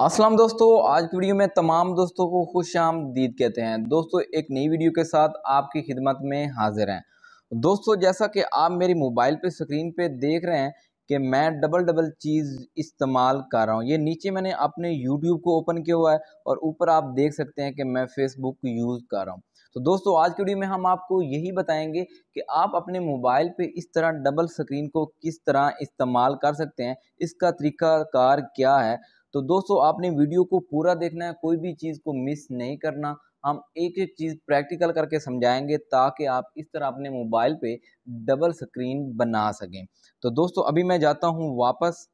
असलम दोस्तों आज की वीडियो में तमाम दोस्तों को खुश आमदीद कहते हैं दोस्तों एक नई वीडियो के साथ आपकी खिदमत में हाजिर हैं दोस्तों जैसा कि आप मेरी मोबाइल पे स्क्रीन पे देख रहे हैं कि मैं डबल डबल चीज़ इस्तेमाल कर रहा हूँ ये नीचे मैंने अपने यूट्यूब को ओपन किया हुआ है और ऊपर आप देख सकते हैं कि मैं फेसबुक यूज़ कर रहा हूँ तो दोस्तों आज की वीडियो में हम आपको यही बताएंगे कि आप अपने मोबाइल पे इस तरह डबल स्क्रीन को किस तरह इस्तेमाल कर सकते हैं इसका तरीका कार क्या है तो दोस्तों आपने वीडियो को पूरा देखना है कोई भी चीज़ को मिस नहीं करना हम एक एक चीज़ प्रैक्टिकल करके समझाएंगे ताकि आप इस तरह अपने मोबाइल पे डबल स्क्रीन बना सकें तो दोस्तों अभी मैं जाता हूँ वापस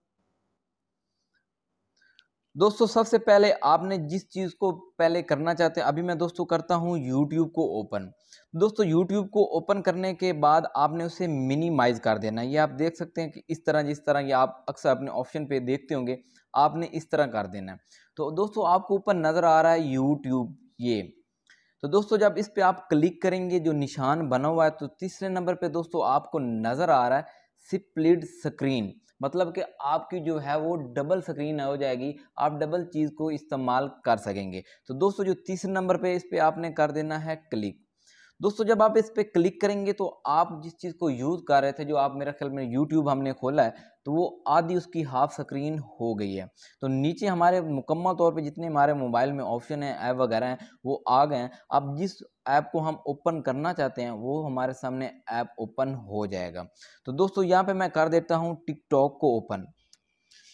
दोस्तों सबसे पहले आपने जिस चीज़ को पहले करना चाहते हैं अभी मैं दोस्तों करता हूँ यूट्यूब को ओपन दोस्तों यूट्यूब को ओपन करने के बाद आपने उसे मिनिमाइज़ कर देना ये आप देख सकते हैं कि इस तरह जिस तरह ये आप अक्सर अपने ऑप्शन पे देखते होंगे आपने इस तरह कर देना है तो दोस्तों आपको ऊपर नज़र आ रहा है यूट्यूब ये तो दोस्तों जब इस पर आप क्लिक करेंगे जो निशान बना हुआ है तो तीसरे नंबर पर दोस्तों आपको नज़र आ रहा है सिप्लिड स्क्रीन मतलब कि आपकी जो है वो डबल स्क्रीन हो जाएगी आप डबल चीज़ को इस्तेमाल कर सकेंगे तो दोस्तों जो तीसरे नंबर पे इस पर आपने कर देना है क्लिक दोस्तों जब आप इस पर क्लिक करेंगे तो आप जिस चीज़ को यूज़ कर रहे थे जो आप मेरा ख्याल में यूट्यूब हमने खोला है तो वो आधी उसकी हाफ स्क्रीन हो गई है तो नीचे हमारे मुकम्मल तौर पे जितने हमारे मोबाइल में ऑप्शन हैं ऐप वगैरह हैं वो आ गए हैं अब जिस ऐप को हम ओपन करना चाहते हैं वो हमारे सामने ऐप ओपन हो जाएगा तो दोस्तों यहाँ पे मैं कर देता हूँ टिकटॉक को ओपन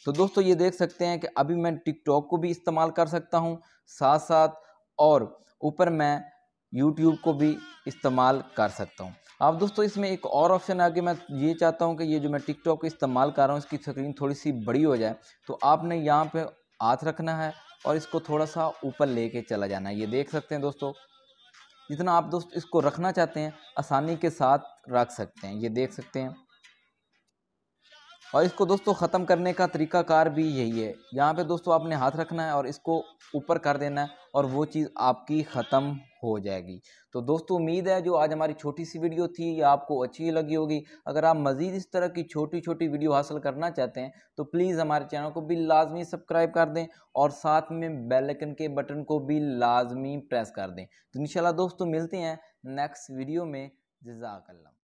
तो दोस्तों ये देख सकते हैं कि अभी मैं टिकटॉक को भी इस्तेमाल कर सकता हूँ साथ साथ और ऊपर मैं यूट्यूब को भी इस्तेमाल कर सकता हूँ अब दोस्तों इसमें एक और ऑप्शन आगे मैं ये चाहता हूँ कि ये जो मैं टिकटॉक इस्तेमाल कर रहा हूँ इसकी स्क्रीन थोड़ी सी बड़ी हो जाए तो आपने यहाँ पे हाथ रखना है और इसको थोड़ा सा ऊपर लेके चला जाना है ये देख सकते हैं दोस्तों जितना आप दोस्त इसको रखना चाहते हैं आसानी के साथ रख सकते हैं ये देख सकते हैं और इसको दोस्तों ख़त्म करने का तरीकाकार भी यही है यहाँ पे दोस्तों आपने हाथ रखना है और इसको ऊपर कर देना है और वो चीज़ आपकी ख़त्म हो जाएगी तो दोस्तों उम्मीद है जो आज हमारी छोटी सी वीडियो थी ये आपको अच्छी लगी होगी अगर आप मज़ीद इस तरह की छोटी छोटी वीडियो हासिल करना चाहते हैं तो प्लीज़ हमारे चैनल को भी लाजमी सब्सक्राइब कर दें और साथ में बेलकन के बटन को भी लाजमी प्रेस कर दें तो इन दोस्तों मिलते हैं नेक्स्ट वीडियो में जजाकल्ला